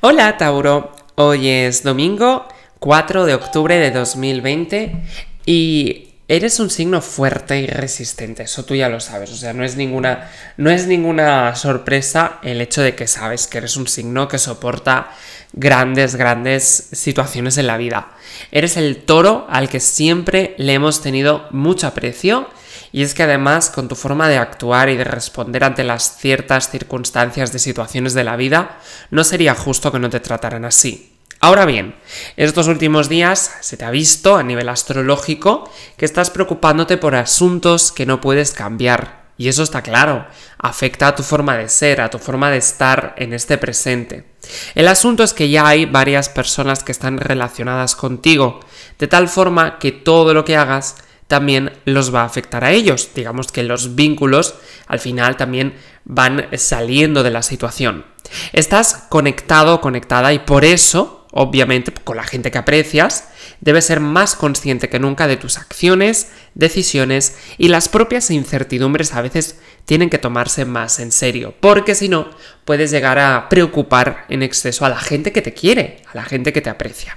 Hola Tauro, hoy es domingo 4 de octubre de 2020 y eres un signo fuerte y resistente, eso tú ya lo sabes, o sea, no es ninguna, no es ninguna sorpresa el hecho de que sabes que eres un signo que soporta grandes, grandes situaciones en la vida. Eres el toro al que siempre le hemos tenido mucho aprecio y es que además con tu forma de actuar y de responder ante las ciertas circunstancias de situaciones de la vida, no sería justo que no te trataran así. Ahora bien, estos últimos días se te ha visto a nivel astrológico que estás preocupándote por asuntos que no puedes cambiar. Y eso está claro, afecta a tu forma de ser, a tu forma de estar en este presente. El asunto es que ya hay varias personas que están relacionadas contigo, de tal forma que todo lo que hagas también los va a afectar a ellos. Digamos que los vínculos al final también van saliendo de la situación. Estás conectado, conectada y por eso, obviamente, con la gente que aprecias, debes ser más consciente que nunca de tus acciones, decisiones y las propias incertidumbres a veces tienen que tomarse más en serio, porque si no, puedes llegar a preocupar en exceso a la gente que te quiere, a la gente que te aprecia.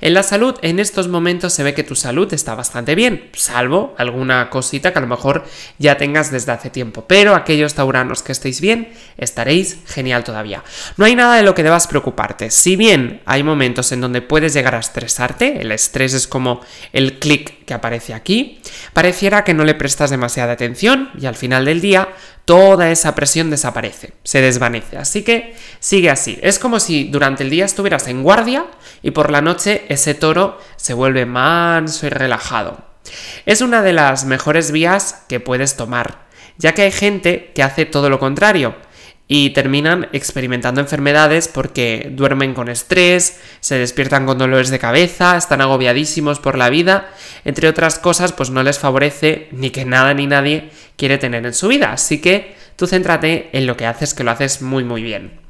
En la salud, en estos momentos se ve que tu salud está bastante bien, salvo alguna cosita que a lo mejor ya tengas desde hace tiempo, pero aquellos tauranos que estéis bien, estaréis genial todavía. No hay nada de lo que debas preocuparte, si bien hay momentos en donde puedes llegar a estresarte, el estrés es como el clic que aparece aquí, pareciera que no le prestas demasiada atención y al final del día toda esa presión desaparece, se desvanece, así que sigue así, es como si durante el día estuvieras en guardia y por la noche ese toro se vuelve manso y relajado. Es una de las mejores vías que puedes tomar, ya que hay gente que hace todo lo contrario y terminan experimentando enfermedades porque duermen con estrés, se despiertan con dolores de cabeza, están agobiadísimos por la vida, entre otras cosas pues no les favorece ni que nada ni nadie quiere tener en su vida, así que tú céntrate en lo que haces que lo haces muy muy bien.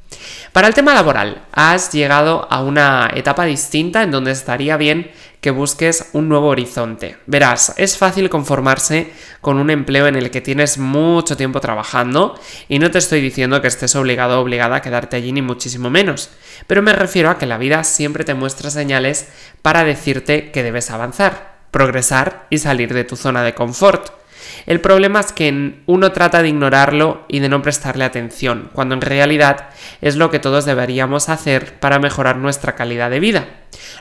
Para el tema laboral, has llegado a una etapa distinta en donde estaría bien que busques un nuevo horizonte. Verás, es fácil conformarse con un empleo en el que tienes mucho tiempo trabajando y no te estoy diciendo que estés obligado o obligada a quedarte allí ni muchísimo menos, pero me refiero a que la vida siempre te muestra señales para decirte que debes avanzar, progresar y salir de tu zona de confort. El problema es que uno trata de ignorarlo y de no prestarle atención, cuando en realidad es lo que todos deberíamos hacer para mejorar nuestra calidad de vida.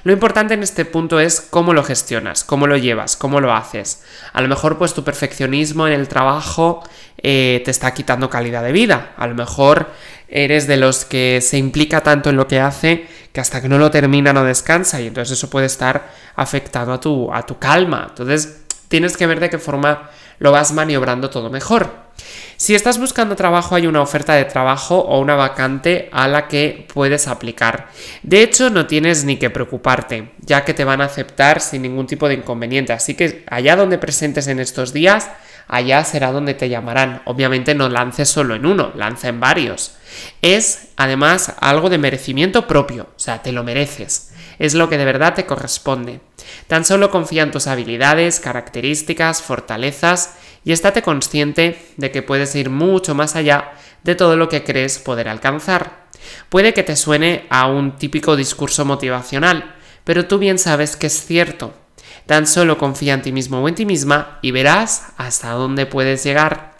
Lo importante en este punto es cómo lo gestionas, cómo lo llevas, cómo lo haces. A lo mejor pues tu perfeccionismo en el trabajo eh, te está quitando calidad de vida. A lo mejor eres de los que se implica tanto en lo que hace que hasta que no lo termina no descansa y entonces eso puede estar afectando a tu, a tu calma. Entonces tienes que ver de qué forma lo vas maniobrando todo mejor. Si estás buscando trabajo hay una oferta de trabajo o una vacante a la que puedes aplicar. De hecho, no tienes ni que preocuparte, ya que te van a aceptar sin ningún tipo de inconveniente. Así que allá donde presentes en estos días, allá será donde te llamarán. Obviamente no lances solo en uno, lanza en varios. Es además algo de merecimiento propio, o sea, te lo mereces es lo que de verdad te corresponde. Tan solo confía en tus habilidades, características, fortalezas y estate consciente de que puedes ir mucho más allá de todo lo que crees poder alcanzar. Puede que te suene a un típico discurso motivacional, pero tú bien sabes que es cierto. Tan solo confía en ti mismo o en ti misma y verás hasta dónde puedes llegar.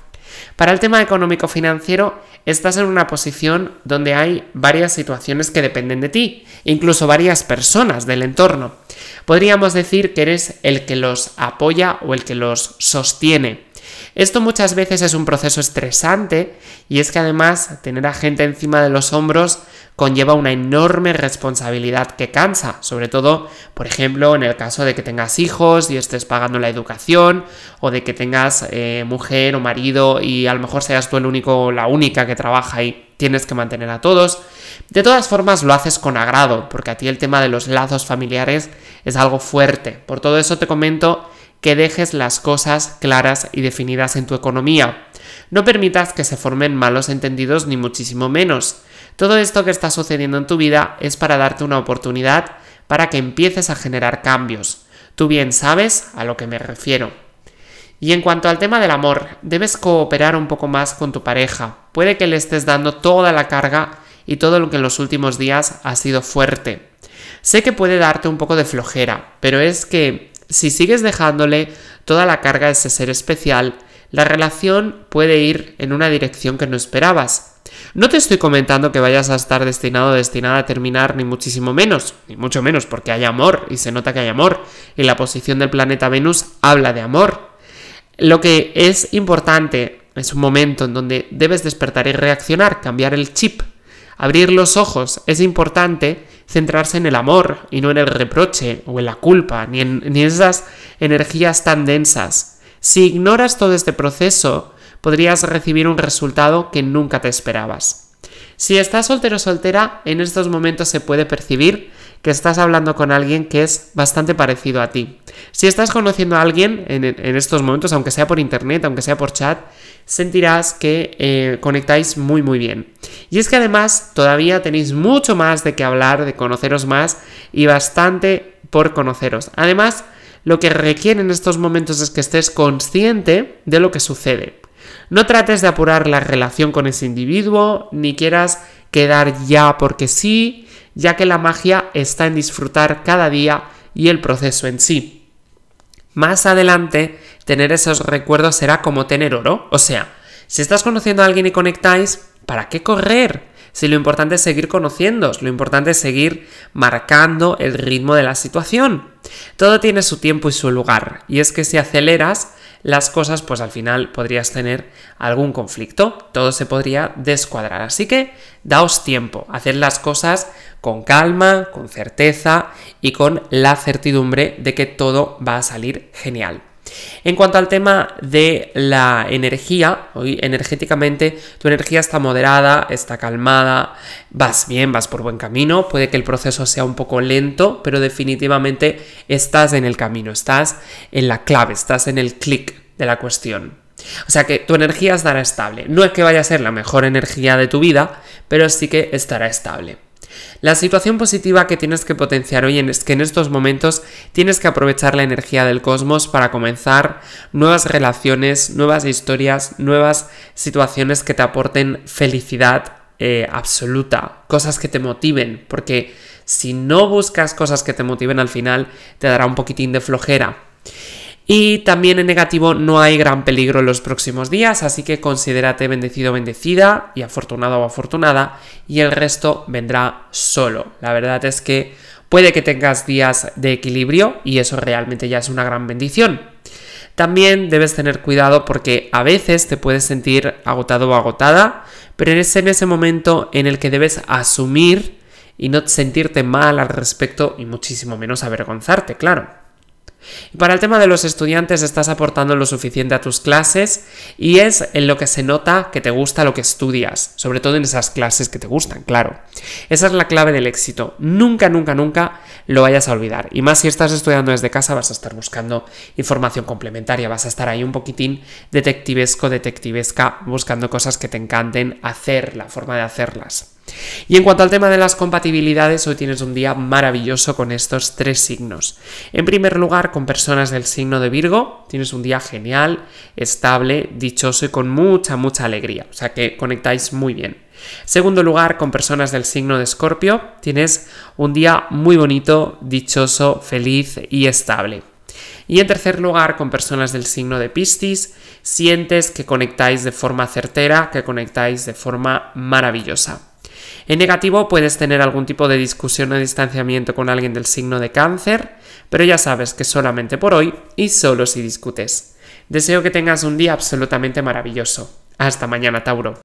Para el tema económico-financiero, estás en una posición donde hay varias situaciones que dependen de ti, incluso varias personas del entorno. Podríamos decir que eres el que los apoya o el que los sostiene. Esto muchas veces es un proceso estresante y es que además tener a gente encima de los hombros conlleva una enorme responsabilidad que cansa, sobre todo, por ejemplo, en el caso de que tengas hijos y estés pagando la educación, o de que tengas eh, mujer o marido y a lo mejor seas tú el único o la única que trabaja y tienes que mantener a todos. De todas formas, lo haces con agrado, porque a ti el tema de los lazos familiares es algo fuerte. Por todo eso te comento que dejes las cosas claras y definidas en tu economía. No permitas que se formen malos entendidos ni muchísimo menos. Todo esto que está sucediendo en tu vida es para darte una oportunidad para que empieces a generar cambios. Tú bien sabes a lo que me refiero. Y en cuanto al tema del amor, debes cooperar un poco más con tu pareja. Puede que le estés dando toda la carga y todo lo que en los últimos días ha sido fuerte. Sé que puede darte un poco de flojera, pero es que si sigues dejándole toda la carga a ese ser especial, la relación puede ir en una dirección que no esperabas. No te estoy comentando que vayas a estar destinado o destinada a terminar, ni muchísimo menos, ni mucho menos, porque hay amor y se nota que hay amor, y la posición del planeta Venus habla de amor. Lo que es importante es un momento en donde debes despertar y reaccionar, cambiar el chip, abrir los ojos, es importante centrarse en el amor y no en el reproche o en la culpa, ni en, esas energías tan densas. Si ignoras todo este proceso, podrías recibir un resultado que nunca te esperabas. Si estás soltero o soltera, en estos momentos se puede percibir que estás hablando con alguien que es bastante parecido a ti. Si estás conociendo a alguien en, estos momentos, aunque sea por internet, aunque sea por chat, sentirás que eh, conectáis muy muy bien. Y es que además todavía tenéis mucho más de qué hablar, de conoceros más y bastante por conoceros. Además, lo que requiere en estos momentos es que estés consciente de lo que sucede. No trates de apurar la relación con ese individuo, ni quieras quedar ya porque sí, ya que la magia está en disfrutar cada día y el proceso en sí. Más adelante, tener esos recuerdos será como tener oro, o sea, si estás conociendo a alguien y conectáis, ¿para qué correr? Si lo importante es seguir conociéndos, lo importante es seguir marcando el ritmo de la situación. Todo tiene su tiempo y su lugar, y es que si aceleras, las cosas, pues al final podrías tener algún conflicto, todo se podría descuadrar. Así que daos tiempo, haced las cosas con calma, con certeza y con la certidumbre de que todo va a salir genial. En cuanto al tema de la energía, hoy energéticamente tu energía está moderada, está calmada, vas bien, vas por buen camino, puede que el proceso sea un poco lento, pero definitivamente estás en el camino, estás en la clave, estás en el clic de la cuestión. O sea que tu energía estará estable. No es que vaya a ser la mejor energía de tu vida, pero sí que estará estable. La situación positiva que tienes que potenciar hoy es que en estos momentos tienes que aprovechar la energía del cosmos para comenzar nuevas relaciones, nuevas historias, nuevas situaciones que te aporten felicidad eh, absoluta, cosas que te motiven, porque si no buscas cosas que te motiven al final, te dará un poquitín de flojera. Y también en negativo no hay gran peligro en los próximos días, así que considérate bendecido, bendecida y afortunado o afortunada y el resto vendrá solo. La verdad es que puede que tengas días de equilibrio y eso realmente ya es una gran bendición. También debes tener cuidado porque a veces te puedes sentir agotado o agotada, pero es en ese momento en el que debes asumir y no sentirte mal al respecto y muchísimo menos avergonzarte, claro. Y para el tema de los estudiantes estás aportando lo suficiente a tus clases y es en lo que se nota que te gusta lo que estudias, sobre todo en esas clases que te gustan, claro. Esa es la clave del éxito. Nunca, nunca, nunca lo vayas a olvidar. Y más si estás estudiando desde casa vas a estar buscando información complementaria, vas a estar ahí un poquitín detectivesco, detectivesca, buscando cosas que te encanten hacer, la forma de hacerlas. Y en cuanto al tema de las compatibilidades, hoy tienes un día maravilloso con estos tres signos. En primer lugar, con personas del signo de Virgo, tienes un día genial, estable, dichoso y con mucha, mucha alegría. O sea que conectáis muy bien. En Segundo lugar, con personas del signo de Escorpio, tienes un día muy bonito, dichoso, feliz y estable. Y en tercer lugar, con personas del signo de Piscis, sientes que conectáis de forma certera, que conectáis de forma maravillosa. En negativo puedes tener algún tipo de discusión o distanciamiento con alguien del signo de cáncer, pero ya sabes que solamente por hoy y solo si discutes. Deseo que tengas un día absolutamente maravilloso. Hasta mañana, Tauro.